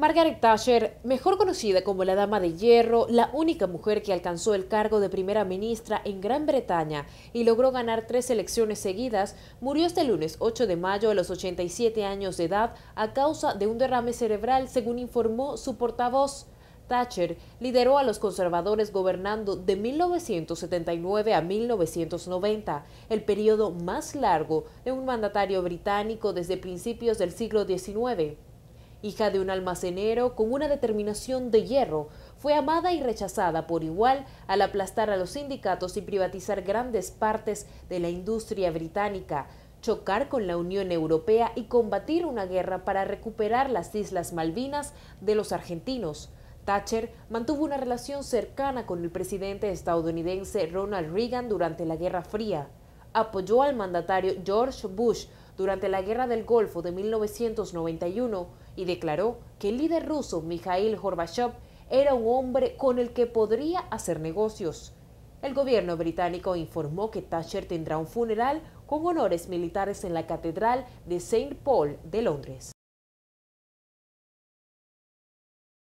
Margaret Thatcher, mejor conocida como la Dama de Hierro, la única mujer que alcanzó el cargo de primera ministra en Gran Bretaña y logró ganar tres elecciones seguidas, murió este lunes 8 de mayo a los 87 años de edad a causa de un derrame cerebral, según informó su portavoz. Thatcher lideró a los conservadores gobernando de 1979 a 1990, el periodo más largo de un mandatario británico desde principios del siglo XIX. Hija de un almacenero con una determinación de hierro, fue amada y rechazada por igual al aplastar a los sindicatos y privatizar grandes partes de la industria británica, chocar con la Unión Europea y combatir una guerra para recuperar las Islas Malvinas de los argentinos. Thatcher mantuvo una relación cercana con el presidente estadounidense Ronald Reagan durante la Guerra Fría. Apoyó al mandatario George Bush durante la Guerra del Golfo de 1991 y declaró que el líder ruso Mikhail Gorbachev era un hombre con el que podría hacer negocios. El gobierno británico informó que Thatcher tendrá un funeral con honores militares en la Catedral de St. Paul de Londres.